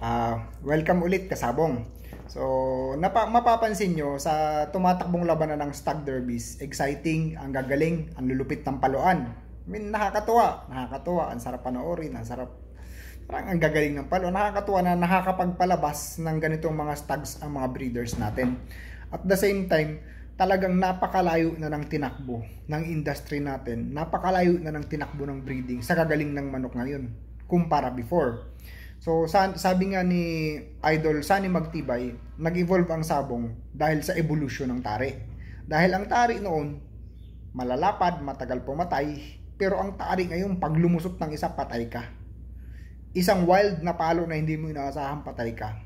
Uh, welcome ulit kasabong. So, napa mapapansin nyo sa tumatakbong labanan ng stock derbies, exciting, ang gagaling, ang lulupit ng paluan. I mean, nakakatuwa, nakakatuwa, ang sarap panoorin, ang sarap parang ang gagaling ng palo. Nakakatuwa na nakakapagpalabas ng ganitong mga stags ang mga breeders natin. At the same time, talagang napakalayo na ng tinakbo ng industry natin. Napakalayo na ng tinakbo ng breeding sa gagaling ng manok ngayon kumpara before. So sabi nga ni Idol Sunny Magtibay, nag-evolve ang sabong dahil sa evolution ng tari. Dahil ang tari noon, malalapad, matagal pumatay, pero ang tari ngayon, pag lumusot ng isa, patay ka. Isang wild na palo na hindi mo inaasahan, patay ka.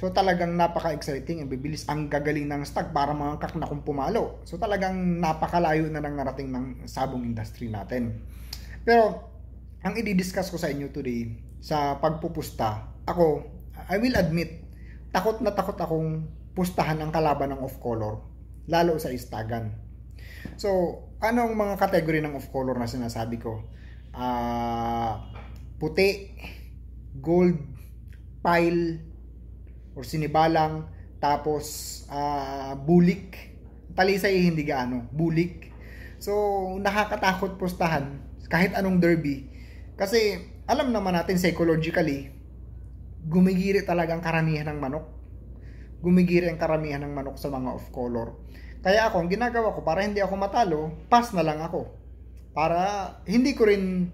So talagang napaka-exciting ang bibilis ang gagaling ng stag para mga kaknakong pumalo. So talagang napakalayo na nang narating ng sabong industry natin. Pero ang i-discuss ko sa inyo today sa pagpupusta, ako, I will admit, takot na takot akong pustahan ang kalaban ng off-color, lalo sa istagan. So, anong mga kategory ng off-color na sinasabi ko? Uh, puti, gold, pile, or sinibalang, tapos uh, bulik. Talisay hindi gaano, bulik. So, nakakatakot pustahan kahit anong derby. Kasi alam naman natin psychologically, gumigiri talaga ang karamihan ng manok. Gumigiri ang karamihan ng manok sa mga off color. Kaya ako, ang ginagawa ko para hindi ako matalo, pass na lang ako. Para hindi ko rin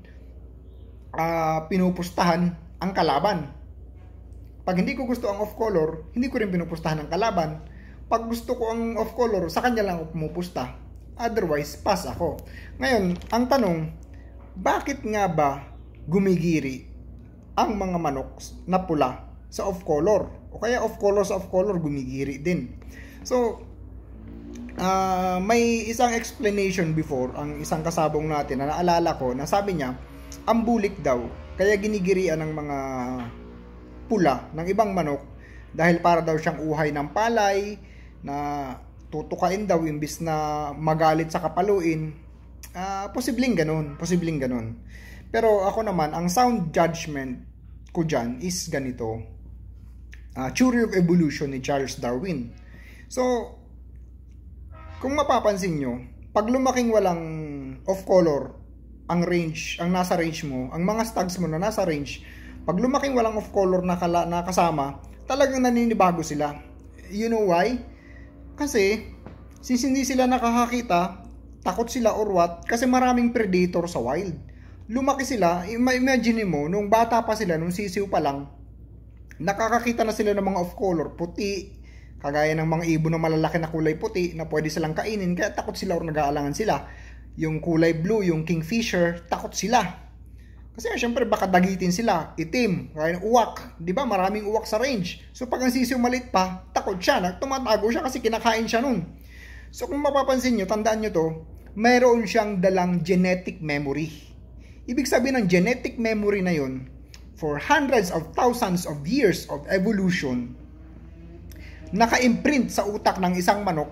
uh, pinupustahan ang kalaban. Pag hindi ko gusto ang off color, hindi ko rin pinupustahan ang kalaban. Pag gusto ko ang off color, sa kanya lang ako pumupusta. Otherwise, pass ako. Ngayon, ang tanong, bakit nga ba gumigiri ang mga manok na pula sa off color o kaya off color sa off color gumigiri din so uh, may isang explanation before ang isang kasabong natin na naalala ko na sabi niya ang bulik daw kaya ginigirian ng mga pula ng ibang manok dahil para daw siyang uhay ng palay na tutukain daw imbis na magalit sa kapaluin uh, posibleng ganun posibleng ganun pero ako naman, ang sound judgment ko dyan is ganito. Uh, Theory of Evolution ni Charles Darwin. So, kung mapapansin nyo, pag lumaking walang off color ang range, ang nasa range mo, ang mga stags mo na nasa range, pag lumaking walang off color na, kala, na kasama, talagang naninibago sila. You know why? Kasi, since hindi sila nakakakita, takot sila or what, kasi maraming predator sa wild lumaki sila, imagine mo, nung bata pa sila, nung sisiw pa lang, nakakakita na sila ng mga off color, puti, kagaya ng mga ibon na malalaki na kulay puti na pwede silang kainin, kaya takot sila or nag-aalangan sila. Yung kulay blue, yung kingfisher, takot sila. Kasi syempre baka dagitin sila, itim, kaya uwak, 'di ba? Maraming uwak sa range. So pag ang sisiw malit pa, takot siya, nagtumatago siya kasi kinakain siya noon. So kung mapapansin niyo, tandaan niyo 'to, mayroon siyang dalang genetic memory Ibig sabihin ng genetic memory na yon for hundreds of thousands of years of evolution, naka-imprint sa utak ng isang manok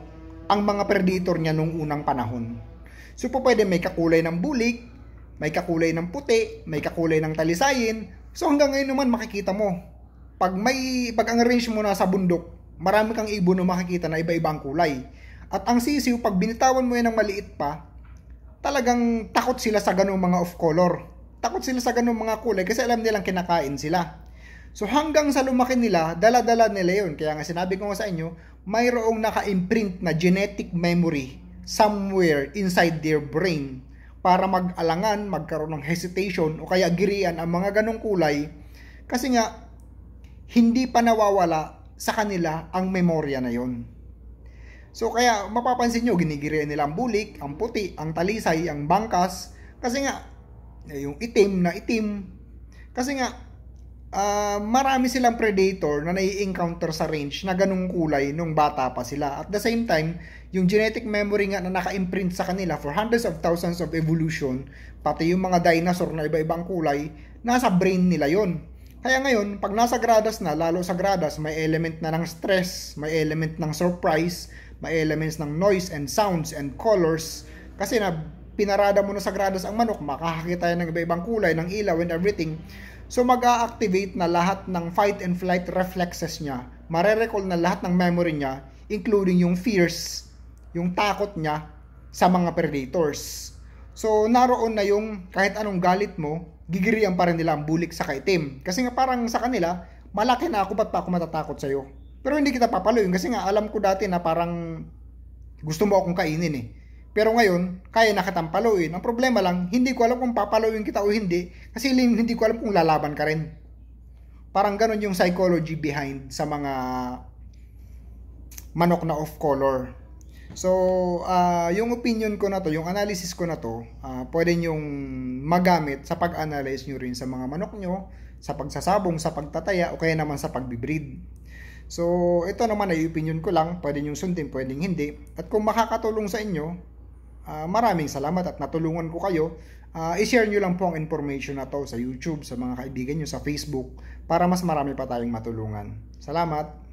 ang mga predator niya nung unang panahon. So po pwede may kakulay ng bulik, may kakulay ng puti, may kakulay ng talisayin. So hanggang ngayon naman makikita mo. Pag may pag ang range mo na sa bundok, marami kang ibon na makikita na iba-ibang kulay. At ang sisiw, pag binitawan mo yan ng maliit pa, talagang takot sila sa ganung mga of color. Takot sila sa ganung mga kulay kasi alam nilang kinakain sila. So hanggang sa lumaki nila, dala-dala nila yun. Kaya nga sinabi ko sa inyo, mayroong naka-imprint na genetic memory somewhere inside their brain para mag-alangan, magkaroon ng hesitation o kaya girian ang mga ganong kulay kasi nga hindi pa nawawala sa kanila ang memorya na yon. So kaya mapapansin nyo, ginigirian nila ang bulik, ang puti, ang talisay, ang bangkas. Kasi nga, yung itim na itim. Kasi nga, uh, marami silang predator na nai-encounter sa range na ganung kulay nung bata pa sila. At the same time, yung genetic memory nga na naka-imprint sa kanila for hundreds of thousands of evolution, pati yung mga dinosaur na iba-ibang kulay, nasa brain nila yon. Kaya ngayon, pag nasa gradas na, lalo sa gradas, may element na ng stress, may element ng surprise, may elements ng noise and sounds and colors kasi na pinarada mo na sa gradas ang manok, makakakita yan ng iba-ibang kulay, ng ilaw and everything. So mag activate na lahat ng fight and flight reflexes niya. Marerecall na lahat ng memory niya, including yung fears, yung takot niya sa mga predators. So naroon na yung kahit anong galit mo, gigiriyan pa rin nila ang bulik sa kaitim. Kasi nga parang sa kanila, malaki na ako, ba't pa ako matatakot sa'yo? Pero hindi kita papaluin kasi nga alam ko dati na parang gusto mo akong kainin eh. Pero ngayon, kaya na kitang paluin. Ang problema lang, hindi ko alam kung papaluin kita o hindi kasi hindi ko alam kung lalaban ka rin. Parang ganun yung psychology behind sa mga manok na off color. So, uh, yung opinion ko na to, yung analysis ko na to, uh, pwede nyong magamit sa pag-analyze nyo rin sa mga manok nyo, sa pagsasabong, sa pagtataya, o kaya naman sa pagbibreed. So, ito naman ay opinion ko lang, pwede nyo sundin, pwedeng hindi. At kung makakatulong sa inyo, uh, maraming salamat at natulungan ko kayo. Uh, i-share nyo lang po ang information na to sa YouTube, sa mga kaibigan nyo, sa Facebook, para mas marami pa tayong matulungan. Salamat!